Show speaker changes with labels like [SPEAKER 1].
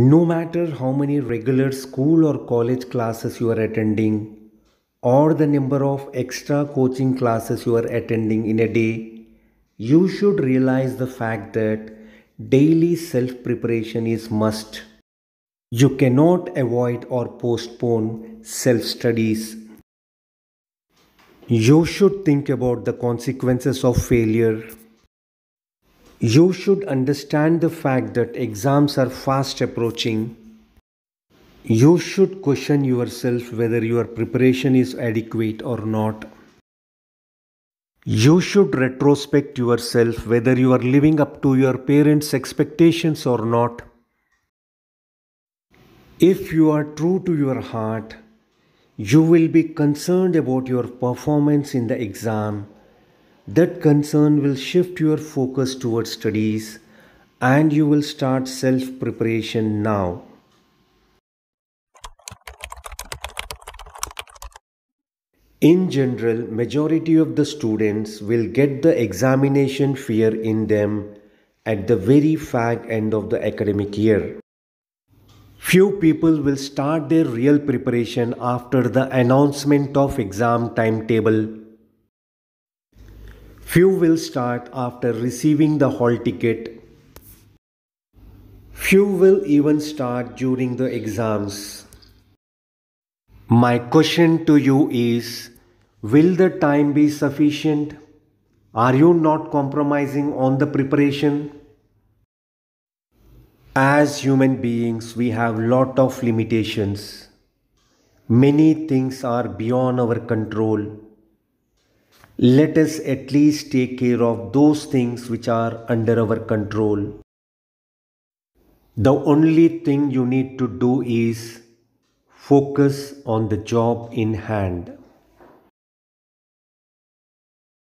[SPEAKER 1] No matter how many regular school or college classes you are attending, or the number of extra coaching classes you are attending in a day, you should realize the fact that daily self preparation is must. You cannot avoid or postpone self studies. You should think about the consequences of failure you should understand the fact that exams are fast approaching. You should question yourself whether your preparation is adequate or not. You should retrospect yourself whether you are living up to your parents' expectations or not. If you are true to your heart, you will be concerned about your performance in the exam that concern will shift your focus towards studies and you will start self preparation now. In general, majority of the students will get the examination fear in them at the very fag end of the academic year. Few people will start their real preparation after the announcement of exam timetable Few will start after receiving the hall ticket. Few will even start during the exams. My question to you is Will the time be sufficient? Are you not compromising on the preparation? As human beings, we have lot of limitations. Many things are beyond our control let us at least take care of those things which are under our control. The only thing you need to do is focus on the job in hand.